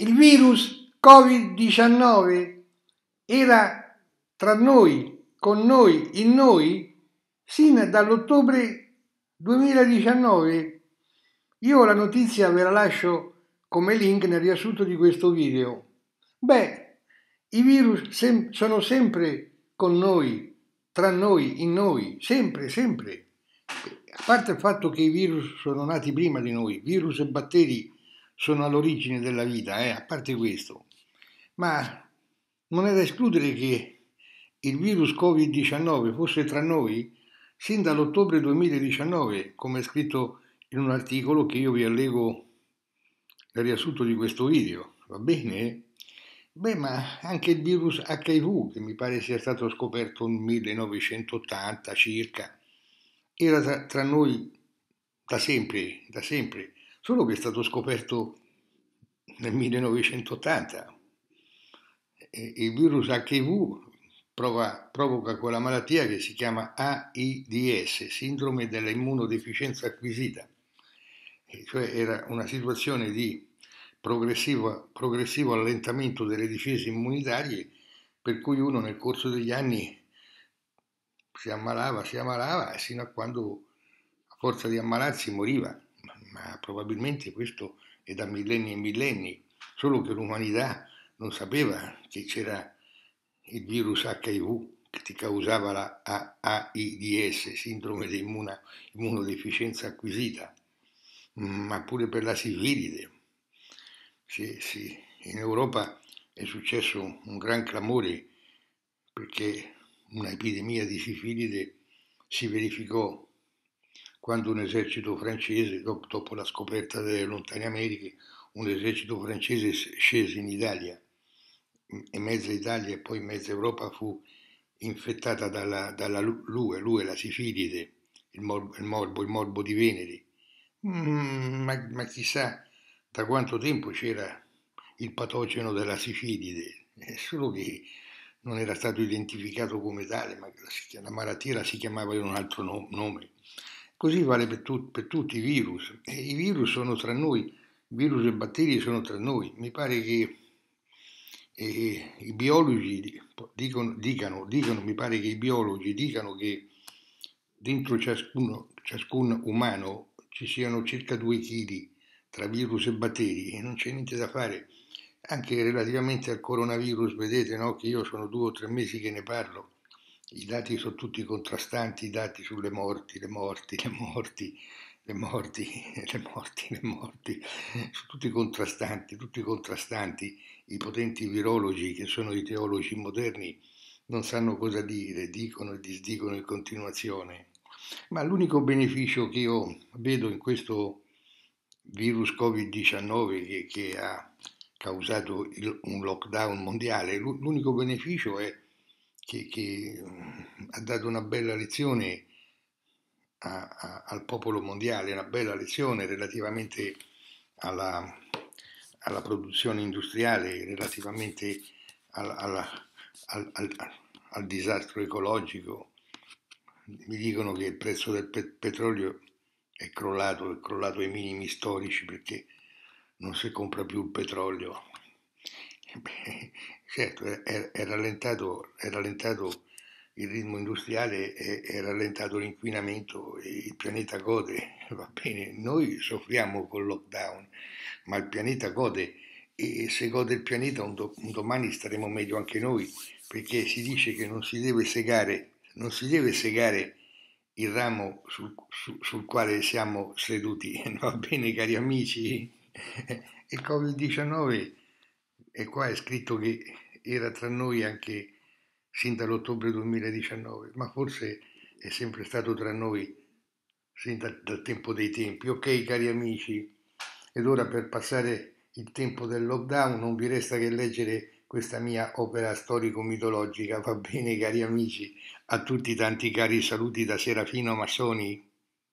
Il virus Covid-19 era tra noi, con noi, in noi, sin dall'ottobre 2019. Io la notizia ve la lascio come link nel riassunto di questo video. Beh, i virus sem- sono sempre con noi, tra noi, in noi, sempre, sempre. A parte il fatto che i virus sono nati prima di noi, virus e batteri sono all'origine della vita, eh, a parte questo. Ma non è da escludere che il virus Covid-19 fosse tra noi sin dall'ottobre 2019, come è scritto in un articolo che io vi allego nel riassunto di questo video, va bene? Beh, ma anche il virus HIV, che mi pare sia stato scoperto nel 1980 circa, era tra, tra noi da sempre, da sempre solo che è stato scoperto nel 1980. Il virus HIV prova, provoca quella malattia che si chiama AIDS, sindrome dell'immunodeficienza acquisita, cioè era una situazione di progressivo, progressivo allentamento delle difese immunitarie per cui uno nel corso degli anni si ammalava, si ammalava, fino a quando a forza di ammalarsi moriva ma probabilmente questo è da millenni e millenni, solo che l'umanità non sapeva che c'era il virus HIV che ti causava la AIDS, sindrome di immunodeficienza acquisita, ma pure per la sifilide. Sì, sì. In Europa è successo un gran clamore perché un'epidemia di sifilide si verificò quando un esercito francese, dopo, dopo la scoperta delle lontane Americhe, un esercito francese scese in Italia e mezza Italia e poi mezza Europa fu infettata dalla, dalla lue, lue, la sifilide, il morbo, il morbo, il morbo di Venere. Mm, ma, ma, chissà da quanto tempo c'era il patogeno della sifilide, è eh, solo che non era stato identificato come tale, ma la, la malattia la si chiamava in un altro no, nome. Così vale per, tu, per tutti i virus. E I virus sono tra noi, virus e batteri sono tra noi. Mi pare che eh, i biologi dicono, dicano, dicano, mi pare che i biologi dicano che dentro ciascuno, ciascun umano ci siano circa 2 kg tra virus e batteri e non c'è niente da fare. Anche relativamente al coronavirus, vedete no, che io sono due o tre mesi che ne parlo i dati sono tutti contrastanti, i dati sulle morti, le morti, le morti, le morti, le morti, le morti, sono tutti contrastanti, tutti contrastanti. I potenti virologi, che sono i teologi moderni, non sanno cosa dire, dicono e disdicono in continuazione. Ma l'unico beneficio che io vedo in questo virus Covid-19 che, che ha causato il, un lockdown mondiale, l'unico beneficio è che, che ha dato una bella lezione a, a, al popolo mondiale, una bella lezione relativamente alla, alla produzione industriale, relativamente al, alla, al, al, al disastro ecologico. Mi dicono che il prezzo del pet- petrolio è crollato, è crollato ai minimi storici perché non si compra più il petrolio. Certo, è, è, rallentato, è rallentato il ritmo industriale è, rallentato l'inquinamento, il pianeta gode, va bene, noi soffriamo col lockdown, ma il pianeta gode e se gode il pianeta un, do, un, domani staremo meglio anche noi, perché si dice che non si deve segare, non si deve segare il ramo sul, su, sul quale siamo seduti, va bene cari amici, il Covid-19 e qua è scritto che era tra noi anche sin dall'ottobre 2019, ma forse è sempre stato tra noi sin dal, dal tempo dei tempi. Ok cari amici, ed ora per passare il tempo del lockdown non vi resta che leggere questa mia opera storico-mitologica. Va bene cari amici, a tutti tanti cari saluti da Serafino Massoni.